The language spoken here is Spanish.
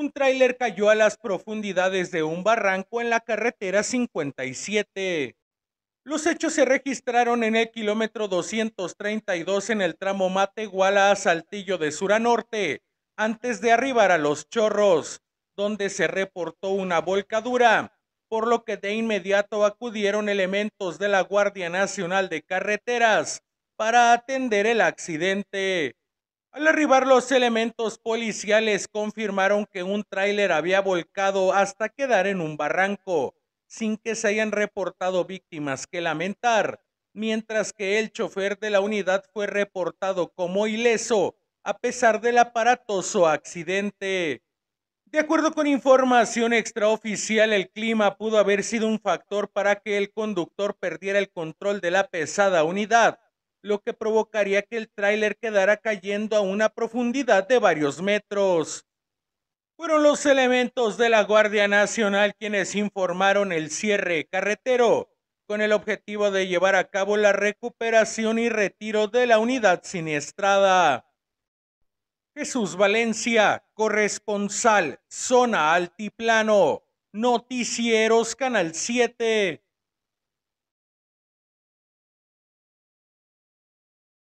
un tráiler cayó a las profundidades de un barranco en la carretera 57. Los hechos se registraron en el kilómetro 232 en el tramo Matehuala a Saltillo de sur a norte, antes de arribar a Los Chorros, donde se reportó una volcadura, por lo que de inmediato acudieron elementos de la Guardia Nacional de Carreteras para atender el accidente. Al arribar los elementos policiales confirmaron que un tráiler había volcado hasta quedar en un barranco, sin que se hayan reportado víctimas que lamentar, mientras que el chofer de la unidad fue reportado como ileso a pesar del aparatoso accidente. De acuerdo con información extraoficial, el clima pudo haber sido un factor para que el conductor perdiera el control de la pesada unidad lo que provocaría que el tráiler quedara cayendo a una profundidad de varios metros. Fueron los elementos de la Guardia Nacional quienes informaron el cierre carretero con el objetivo de llevar a cabo la recuperación y retiro de la unidad siniestrada. Jesús Valencia, corresponsal, zona altiplano, noticieros, Canal 7.